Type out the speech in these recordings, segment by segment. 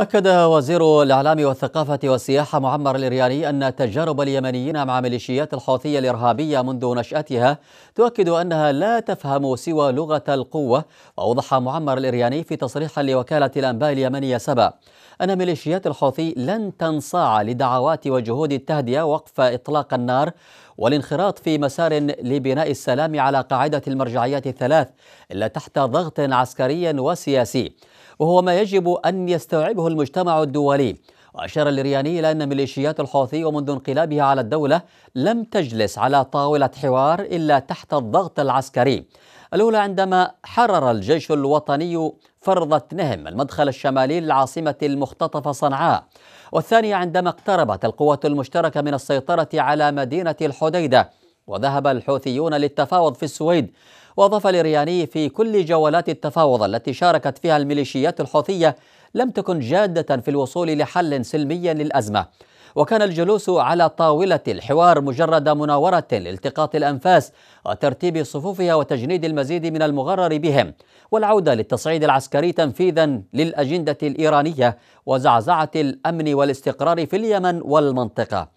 أكد وزير الإعلام والثقافة والسياحة معمر الإرياني أن تجارب اليمنيين مع ميليشيات الحوثية الإرهابية منذ نشأتها تؤكد أنها لا تفهم سوى لغة القوة وأوضح معمر الإرياني في تصريح لوكالة الأنباء اليمنية سبا أن ميليشيات الحوثي لن تنصاع لدعوات وجهود التهدئة وقف إطلاق النار والانخراط في مسار لبناء السلام على قاعدة المرجعيات الثلاث إلا تحت ضغط عسكري وسياسي وهو ما يجب أن يستوعبه المجتمع الدولي وأشار اللرياني إلى أن ميليشيات الحوثي ومنذ انقلابها على الدولة لم تجلس على طاولة حوار إلا تحت الضغط العسكري الأولى عندما حرر الجيش الوطني فرض نهم المدخل الشمالي للعاصمة المختطفة صنعاء والثانية عندما اقتربت القوات المشتركة من السيطرة على مدينة الحديدة وذهب الحوثيون للتفاوض في السويد وأضاف لرياني في كل جولات التفاوض التي شاركت فيها الميليشيات الحوثية لم تكن جادة في الوصول لحل سلمي للأزمة وكان الجلوس على طاولة الحوار مجرد مناورة لالتقاط الأنفاس وترتيب صفوفها وتجنيد المزيد من المغرر بهم والعودة للتصعيد العسكري تنفيذا للأجندة الإيرانية وزعزعة الأمن والاستقرار في اليمن والمنطقة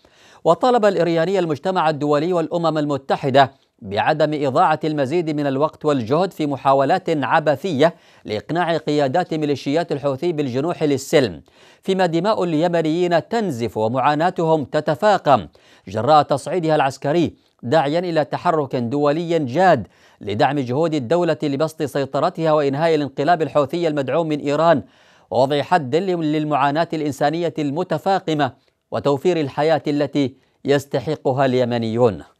وطالب الإرياني المجتمع الدولي والأمم المتحدة بعدم إضاعة المزيد من الوقت والجهد في محاولات عبثية لإقناع قيادات ميليشيات الحوثي بالجنوح للسلم فيما دماء اليمنيين تنزف ومعاناتهم تتفاقم جراء تصعيدها العسكري داعيا إلى تحرك دولي جاد لدعم جهود الدولة لبسط سيطرتها وإنهاء الانقلاب الحوثي المدعوم من إيران ووضع حد للمعاناة الإنسانية المتفاقمة وتوفير الحياة التي يستحقها اليمنيون